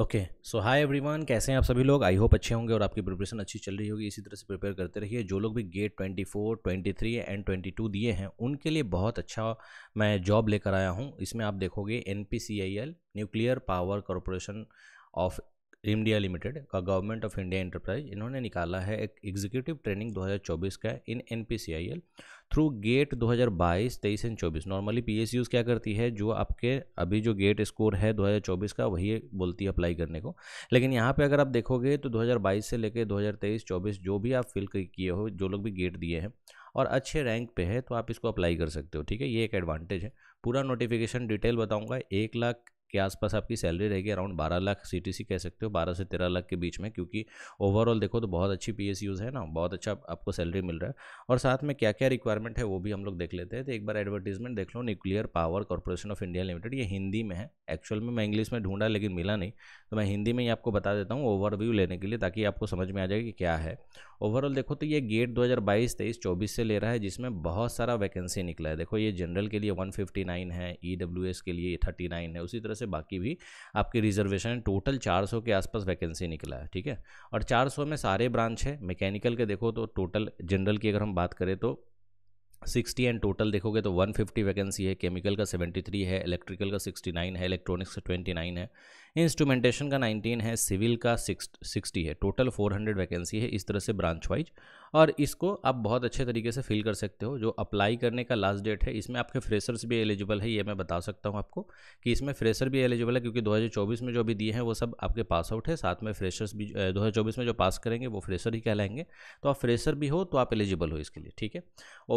okay so hi everyone कैसे हैं आप सभी लोग आई होप अच्छे होंगे और आपकी प्रिपरेशन अच्छी चल रही होगी इसी तरह से प्रिपेयर करते रहिए जो लोग भी गेट 24, 23 एंड 22 दिए हैं उनके लिए बहुत अच्छा मैं जॉब लेकर आया हूं इसमें आप देखोगे N nuclear power corporation of India limited का गवर्नमेंट ऑफ इंडिया इंटरप्राइज इन्होंने निकाला है एक एग्जीक्यूटिव ट्रेनिंग 2024 का इन एन through GATE 2022 23 and 24 normally P क्या करती है जो आपके अभी जो गेट स्कोर है 2024 का वही बोलती है अप्लाई करने को लेकिन यहाँ पे अगर आप देखोगे तो 2022 से लेकर 2023 24 जो भी आप फिल किए हो जो लोग भी गेट दिए हैं और अच्छे रैंक पे है तो आप इसको अप्लाई कर सकते हो ठीक है ये एक एडवांटेज है पूरा नोटिफिकेशन डिटेल बताऊंगा एक लाख के आसपास आपकी सैलरी रहेगी अराउंड बारह लाख सी कह सकते हो बारह से तेरह लाख के बीच में क्योंकि ओवरऑल देखो तो बहुत अच्छी पी एस है ना बहुत अच्छा आपको सैलरी मिल रहा है और साथ में क्या क्या रिक्वायरमेंट है वो भी हम लोग देख लेते हैं तो एक बार एडवर्टीजमेंट देख लो nuclear power corporation of India limited ये हिंदी में है एक्चुअल में मैं इंग्लिश में ढूंढा लेकिन मिला नहीं तो मैं हिंदी में ही आपको बता देता हूँ ओवरव्यू लेने के लिए ताकि आपको समझ में आ जाए कि क्या है ओवरऑल देखो तो ये गेट 2022 23 24 से ले रहा है जिसमें बहुत सारा वैकेंसी निकला है देखो ये जनरल के लिए 159 है ई e के लिए 39 है उसी तरह से बाकी भी आपकी रिजर्वेशन टोटल 400 के आसपास वैकेंसी निकला है ठीक है और 400 में सारे ब्रांच है मैकेनिकल के देखो तो टोटल जनरल की अगर हम बात करें तो सिक्सटी एंड टोटल देखोगे तो वन फिफ्टी वैकेंसी है केमिकल का सेवेंटी थ्री है इलेक्ट्रिकल का सिक्सटी नाइन है इलेक्ट्रॉनिक्स का ट्वेंटी नाइन है इंस्ट्रूमेंटेशन का 19 है सिविल का सिक्स सिक्सटी है टोटल 400 वैकेंसी है इस तरह से ब्रांच वाइज और इसको आप बहुत अच्छे तरीके से फिल कर सकते हो जो अप्लाई करने का लास्ट डेट है इसमें आपके फ्रेशर्स भी एलिजिबल है ये मैं बता सकता हूँ आपको कि इसमें फ्रेशर भी एलिजिबल है क्योंकि 2024 में जो अभी दिए हैं वो सब आपके पास आउट है साथ में फ्रेशर्स भी 2024 में जो पास करेंगे वो फ्रेशर ही कहलाएंगे तो आप फ्रेशर भी हो तो आप एलिजिबल हो इसके लिए ठीक है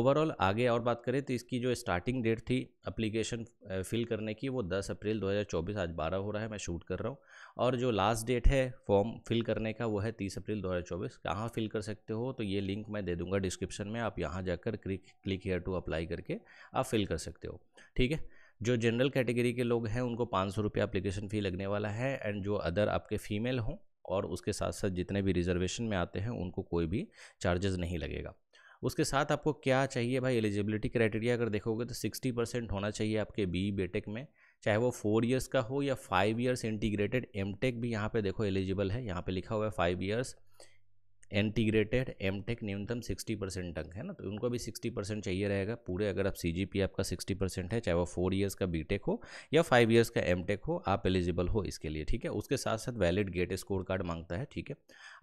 ओवरऑल आगे और बात करें तो इसकी जो स्टार्टिंग डेट थी अप्लीकेशन फिल करने की वो दस अप्रैल दो आज बारह हो रहा है मैं शूट नोट कर रहा हूँ और जो लास्ट डेट है फॉर्म फिल करने का वो है तीस अप्रैल दो हज़ार चौबीस कहाँ फिल कर सकते हो तो ये लिंक मैं दे दूंगा डिस्क्रिप्शन में आप यहाँ जाकर click click here to apply करके आप फिल कर सकते हो ठीक है जो जनरल कैटेगरी के लोग हैं उनको पाँच सौ रुपये अप्लीकेशन फ़ी लगने वाला है एंड जो अदर आपके फीमेल हों और उसके साथ साथ जितने भी रिजर्वेशन में आते हैं उनको कोई भी चार्जेस नहीं लगेगा उसके साथ आपको क्या चाहिए भाई एलिजिबिलिटी क्राइटेरिया अगर देखोगे तो सिक्सटी परसेंट होना चाहिए आपके बी बेटेक में चाहे वो फोर ईयर्स का हो या फाइव ईयर्स इंटीग्रेटेड एम भी यहाँ पे देखो एलिजिबल है यहाँ पे लिखा हुआ है five years integrated M tech न्यूनतम सिक्सटी परसेंट तक है ना तो उनको भी सिक्सटी परसेंट चाहिए रहेगा पूरे अगर आप सी आपका सिक्सटी परसेंट है चाहे वो फोर ईयर्स का बी हो या फाइव ईयर्स का एम हो आप एलिजिबल हो इसके लिए ठीक है उसके साथ साथ वैलिड गेट स्कोर कार्ड मांगता है ठीक है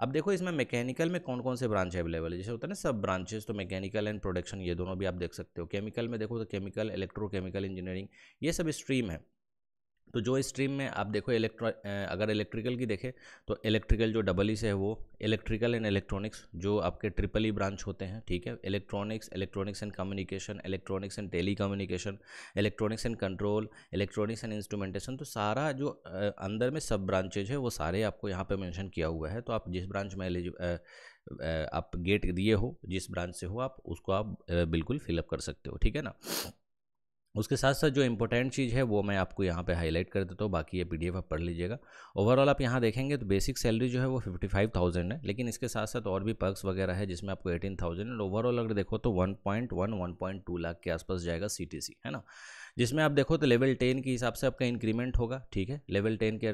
अब देखो इसमें मैकेनिकल में कौन कौन से ब्रांच अवेलेबल है जैसे होता है ना सब ब्रांचेस तो मैकेनिकल एंड प्रोडक्शन ये दोनों भी आप देख सकते हो केमिकल में देखो तो केमिकल इलेक्ट्रोकेमिकल इंजीनियरिंग ये सब स्ट्रीम है तो जो स्ट्रीम में आप देखो इलेक्ट्रो अगर इलेक्ट्रिकल की देखें तो इलेक्ट्रिकल जो डबल ई e से है वो इलेक्ट्रिकल एंड इलेक्ट्रॉनिक्स जो आपके ट्रिपल ई ब्रांच होते हैं ठीक है electronics electronics and communication electronics and telecommunication electronics and control electronics and instrumentation तो सारा जो अंदर में सब ब्रांचेज है वो सारे आपको यहाँ पर मैंशन किया हुआ है तो आप जिस ब्रांच में आप गेट दिए हो जिस ब्रांच से हो आप उसको आप बिल्कुल फिलअप कर सकते हो ठीक है ना उसके साथ साथ जो इंपॉर्टेंट चीज़ है वो मैं आपको यहाँ पे हाईलाइट कर देता हूँ बाकी ये पीडीएफ आप पढ़ लीजिएगा ओवरऑल आप यहाँ देखेंगे तो बेसिक सैलरी जो है वो फिफ्टी फाइव थाउजेंड है लेकिन इसके साथ साथ और भी पर्क्स वगैरह है जिसमें आपको एटीन थाउजेंड एंड ओवरऑल अगर देखो तो one point one one point two lakh के आसपास जाएगा सी टी सी है ना जिसमें आप देखो तो लेवल टेन के हिसाब से आपका इंक्रीमेंट होगा ठीक है लेवल टेन के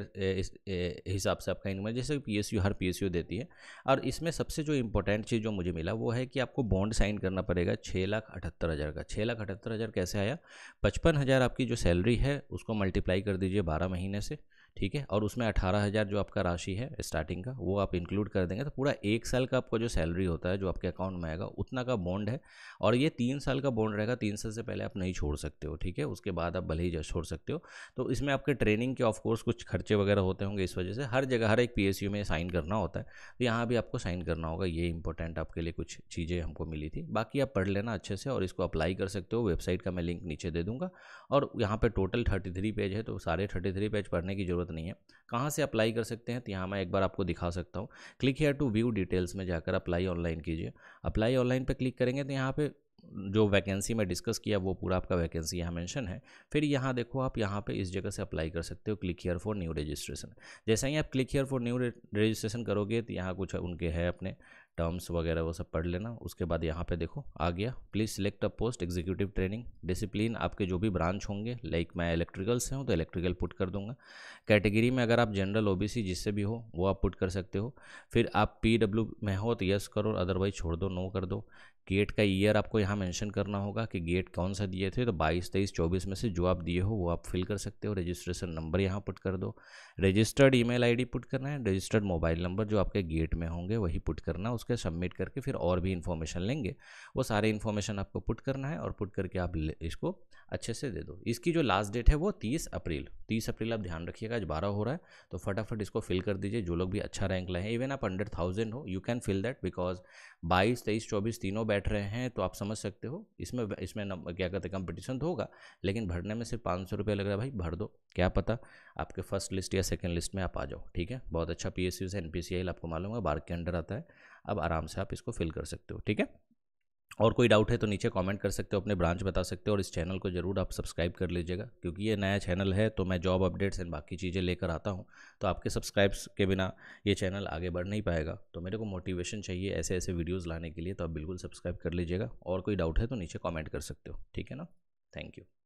हिसाब से आपका इंक्रीमेंट जैसे पी एस यू हर पी एस यू देती है और इसमें सबसे जो इंपॉर्टेंट चीज़ जो मुझे मिला वो है कि आपको बॉन्ड साइन करना पड़ेगा छः लाख अठहत्तर हज़ार का छः लाख अठहत्तर हज़ार कैसे आया पचपन हज़ार आपकी जो सैलरी है उसको मल्टीप्लाई कर दीजिए बारह महीने से ठीक है और उसमें अठारह हज़ार जो आपका राशि है स्टार्टिंग का वो आप इंक्लूड कर देंगे तो पूरा एक साल का आपका जो सैलरी होता है जो आपके अकाउंट में आएगा उतना का बॉन्ड है और ये तीन साल का बॉन्ड रहेगा तीन साल से पहले आप नहीं छोड़ सकते हो ठीक है उसके बाद आप भले ही छोड़ सकते हो तो इसमें आपके ट्रेनिंग के ऑफकोर्स कुछ खर्चे वगैरह होते होंगे इस वजह से हर जगह हर एक पी में साइन करना होता है तो यहाँ भी आपको साइन करना होगा ये इंपॉर्टेंट आपके लिए कुछ चीज़ें हमको मिली थी बाकी आप पढ़ लेना अच्छे से और इसको अप्लाई कर सकते हो वेबसाइट का मैं लिंक नीचे दे दूँगा और यहाँ पर टोटल थर्टी पेज है तो सारे थर्टी पेज पढ़ने की जरूरत ज़रूरत नहीं है कहाँ से अप्लाई कर सकते हैं तो यहाँ मैं एक बार आपको दिखा सकता हूँ click here to view details में जाकर अप्लाई ऑनलाइन कीजिए अप्लाई ऑनलाइन पर क्लिक करेंगे तो यहाँ पर जो वैकेंसी में डिस्कस किया वो पूरा आपका वैकेंसी यहाँ मेंशन है फिर यहाँ देखो आप यहाँ पे इस जगह से अप्लाई कर सकते हो click here for new registration जैसे ही आप click here for new registration करोगे तो यहाँ कुछ उनके है अपने टर्म्स वगैरह वो सब पढ़ लेना उसके बाद यहाँ पे देखो आ गया please select a post executive training discipline आपके जो भी ब्रांच होंगे लाइक मैं इलेक्ट्रिकल से हूँ तो इलेक्ट्रिकल पुट कर दूंगा कैटेगरी में अगर आप जनरल ओबीसी जिससे भी हो वो आप पुट कर सकते हो फिर आप पी में हो तो यस करो अदरवाइज छोड़ दो नो कर दो गेट का ईयर आपको यहाँ मेंशन करना होगा कि गेट कौन सा दिए थे तो 22 तेईस 24 में से जो आप दिए हो वो आप फिल कर सकते हो रजिस्ट्रेशन नंबर यहाँ पुट कर दो रजिस्टर्ड ईमेल आईडी पुट करना है रजिस्टर्ड मोबाइल नंबर जो आपके गेट में होंगे वही पुट करना उसके सबमिट करके फिर और भी इन्फॉर्मेशन लेंगे वो सारे इन्फॉर्मेशन आपको पुट करना है और पुट करके आप इसको अच्छे से दे दो इसकी जो लास्ट डेट है वो तीस अप्रैल तीस अप्रैल आप ध्यान रखिएगा आज बारह हो रहा है तो फटाफट इसको फिल कर दीजिए जो लोग भी अच्छा रैंक लाए इवन आप हंड्रेड थाउजेंड हो you can fill that because बाईस तेईस चौबीस तीनों बैठ रहे हैं तो आप समझ सकते हो इसमें इसमें क्या कहते हैं कंपटीशन तो होगा लेकिन भरने में सिर्फ पाँच सौ रुपया लग रहा है भाई भर दो क्या पता आपके फर्स्ट लिस्ट या सेकेंड लिस्ट में आप आ जाओ ठीक है बहुत अच्छा पी एस सी से एन पी सी आई आपको मालूम है बार के अंडर आता है अब आराम से आप इसको फिल कर सकते हो ठीक है और कोई डाउट है तो नीचे कमेंट कर सकते हो अपने ब्रांच बता सकते हो और इस चैनल को ज़रूर आप सब्सक्राइब कर लीजिएगा क्योंकि ये नया चैनल है तो मैं जॉब अपडेट्स एंड बाकी चीज़ें लेकर आता हूँ तो आपके सब्सक्राइब्स के बिना ये चैनल आगे बढ़ नहीं पाएगा तो मेरे को मोटिवेशन चाहिए ऐसे ऐसे वीडियोज़ लाने के लिए तो आप बिल्कुल सब्सक्राइब कर लीजिएगा और कोई डाउट है तो नीचे कॉमेंट कर सकते हो ठीक है ना थैंक यू